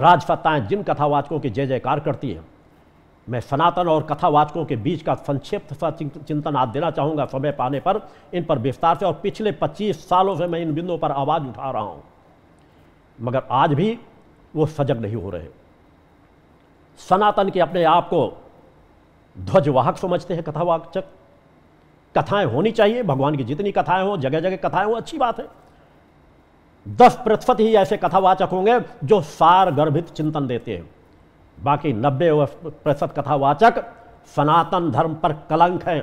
राजफताएँ जिन कथावाचकों की जय जयकार करती हैं मैं सनातन और कथावाचकों के बीच का संक्षिप्त सा चिंतन आज देना चाहूँगा समय पाने पर इन पर विस्तार से और पिछले 25 सालों से मैं इन बिंदुओं पर आवाज़ उठा रहा हूँ मगर आज भी वो सजग नहीं हो रहे सनातन के अपने आप को ध्वजवाहक समझते हैं कथावाचक कथाएं होनी चाहिए भगवान की जितनी कथाएं हो जगह जगह कथाएं हो अच्छी बात है दस प्रतिशत ही ऐसे कथावाचक होंगे जो सार गर्भित चिंतन देते हैं बाकी नब्बे प्रतिशत कथावाचक सनातन धर्म पर कलंक हैं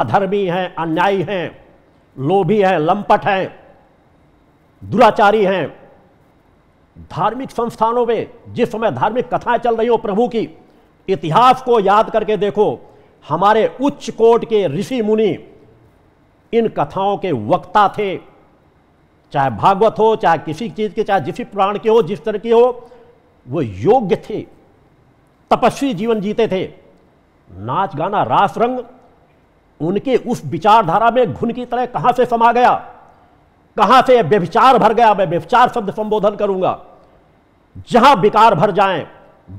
अधर्मी हैं अन्यायी हैं लोभी हैं लंपट हैं दुराचारी हैं धार्मिक संस्थानों में जिस समय धार्मिक कथाएं चल रही हो प्रभु की इतिहास को याद करके देखो हमारे उच्च कोट के ऋषि मुनि इन कथाओं के वक्ता थे चाहे भागवत हो चाहे किसी चीज़ के चाहे जिस प्राण के हो जिस तरह के हो वो योग्य थे तपस्वी जीवन जीते थे नाच गाना रास रंग उनके उस विचारधारा में घुन की तरह कहाँ से समा गया कहाँ से व्यभिचार भर गया मैं व्यभिचार शब्द संबोधन करूंगा जहाँ विकार भर जाए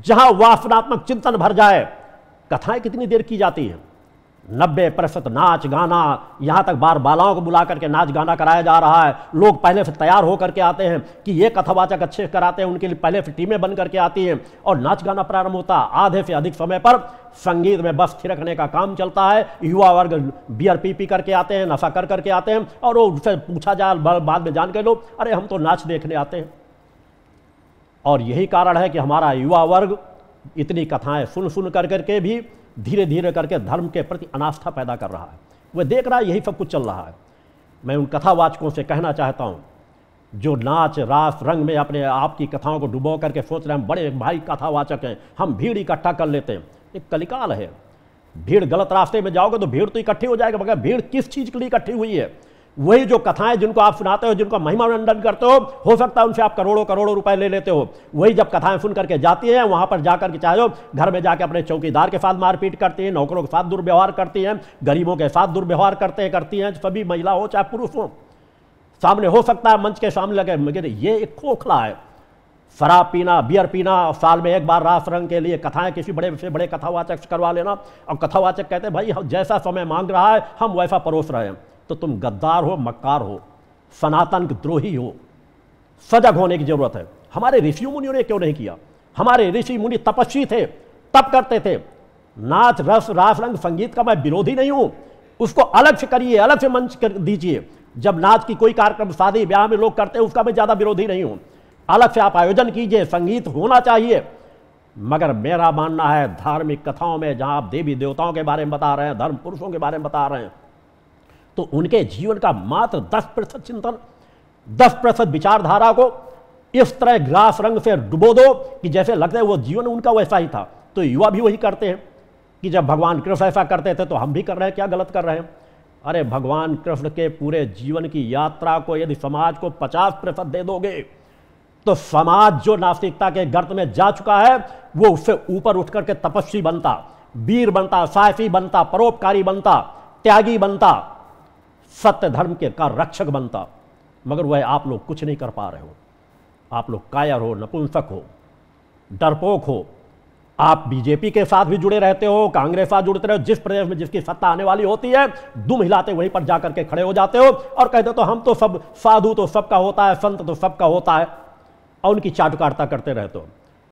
जहाँ वासनात्मक चिंतन भर जाए कथाएं कितनी देर की जाती हैं नब्बे प्रतिशत नाच गाना यहाँ तक बार बालाओं को बुला करके नाच गाना कराया जा रहा है लोग पहले से तैयार हो करके आते हैं कि ये कथावाचक अच्छे कराते हैं उनके लिए पहले से टीमें बन करके आती हैं और नाच गाना प्रारंभ होता आधे से अधिक समय पर संगीत में बस थिरकने का काम चलता है युवा वर्ग बियर पी पी करके आते हैं नशा कर करके आते हैं और वो उनसे पूछा जाए बाद में जान के लोग अरे हम तो नाच देखने आते हैं और यही कारण है कि हमारा युवा वर्ग इतनी कथाएं सुन सुन कर करके भी धीरे धीरे करके धर्म के प्रति अनास्था पैदा कर रहा है वह देख रहा है यही सब कुछ चल रहा है मैं उन कथावाचकों से कहना चाहता हूँ जो नाच रास रंग में अपने आप की कथाओं को डुबो करके सोच रहे हैं बड़े भाई कथावाचक हैं हम भीड़ इकट्ठा कर लेते हैं एक कलिकाल है भीड़ गलत रास्ते में जाओगे तो भीड़ तो इकट्ठी हो जाएगा मगर भीड़ किस चीज़ के लिए इकट्ठी हुई है वही जो कथाएं जिनको आप सुनाते हो जिनको महिमा मंडन करते हो हो सकता है उनसे आप करोड़ों करोड़ों रुपए ले लेते हो वही जब कथाएं सुन करके जाती हैं वहां पर जाकर के चाहे घर में जाकर अपने चौकीदार के साथ मारपीट करती हैं नौकरों के साथ दुर्व्यवहार करती हैं गरीबों के साथ दुर्व्यवहार करते हैं करती हैं सभी महिला हो चाहे पुरुष हो सामने हो सकता है मंच के सामने लगे मगर ये एक खोखला है शराब पीना बियर पीना साल में एक बार रास रंग के लिए कथाएं किसी बड़े से बड़े कथावाचक करवा लेना और कथावाचक कहते हैं भाई हम जैसा समय मांग रहा है हम वैसा परोस रहे हैं तो तुम गद्दार हो मक्कार हो सनातन द्रोही हो सजग होने की जरूरत है हमारे ऋषि मुनियों ने क्यों नहीं किया हमारे ऋषि मुनि तपस्वी थे तप करते थे नाच रस रास रंग संगीत का मैं विरोधी नहीं हूं उसको अलग से करिए अलग से मंच कर दीजिए जब नाच की कोई कार्यक्रम शादी ब्याह में लोग करते हैं उसका मैं ज़्यादा विरोधी नहीं हूं अलग से आप आयोजन कीजिए संगीत होना चाहिए मगर मेरा मानना है धार्मिक कथाओं में जहां आप देवी देवताओं के बारे में बता रहे हैं धर्म पुरुषों के बारे में बता रहे हैं तो उनके जीवन का मात्र दस प्रतिशत चिंतन दस प्रतिशत विचारधारा को इस तरह ग्रास रंग से डुबो दो कि जैसे लगता है वो जीवन उनका वैसा ही था तो युवा भी वही करते हैं कि जब भगवान कृष्ण ऐसा करते थे तो हम भी कर रहे हैं क्या गलत कर रहे हैं अरे भगवान कृष्ण के पूरे जीवन की यात्रा को यदि समाज को पचास प्रतिशत दे दोगे तो समाज जो नास्तिकता के गर्त में जा चुका है वो उससे ऊपर उठ करके तपस्वी बनता वीर बनता साहसी बनता परोपकारी बनता त्यागी बनता सत्य धर्म के का रक्षक बनता मगर वह आप लोग कुछ नहीं कर पा रहे हो आप लोग कायर हो नपुंसक हो डरपोक हो आप बीजेपी के साथ भी जुड़े रहते हो कांग्रेस साथ जुड़ते हो जिस प्रदेश में जिसकी सत्ता आने वाली होती है दुम हिलाते वहीं पर जाकर के खड़े हो जाते हो और कहते तो हम तो सब साधु तो सबका होता है संत तो सबका होता है और उनकी चाटुकारता करते रहते हो